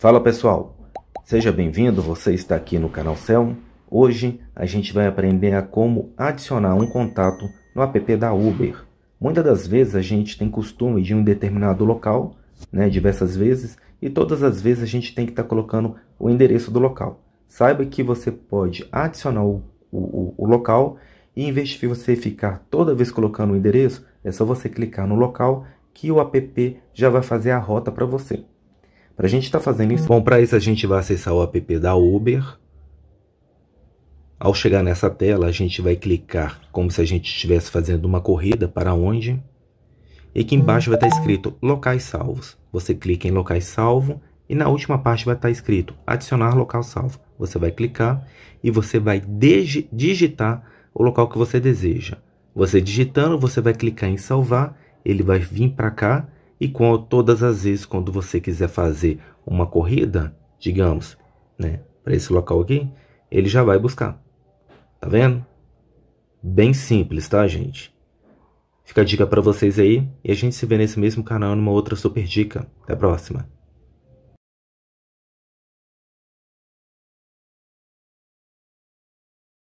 Fala pessoal, seja bem-vindo, você está aqui no canal Cell. Hoje a gente vai aprender a como adicionar um contato no app da Uber. Muitas das vezes a gente tem costume de um determinado local, né, diversas vezes, e todas as vezes a gente tem que estar tá colocando o endereço do local. Saiba que você pode adicionar o, o, o local e em vez de você ficar toda vez colocando o endereço, é só você clicar no local que o app já vai fazer a rota para você. Para a gente estar tá fazendo isso, bom, para isso a gente vai acessar o app da Uber. Ao chegar nessa tela, a gente vai clicar como se a gente estivesse fazendo uma corrida para onde. E aqui embaixo vai estar tá escrito locais salvos. Você clica em locais salvo e na última parte vai estar tá escrito adicionar local salvo. Você vai clicar e você vai digitar o local que você deseja. Você digitando, você vai clicar em salvar, ele vai vir para cá e com todas as vezes quando você quiser fazer uma corrida, digamos, né, para esse local aqui, ele já vai buscar. Tá vendo? Bem simples, tá, gente? Fica a dica para vocês aí e a gente se vê nesse mesmo canal numa outra super dica. Até a próxima.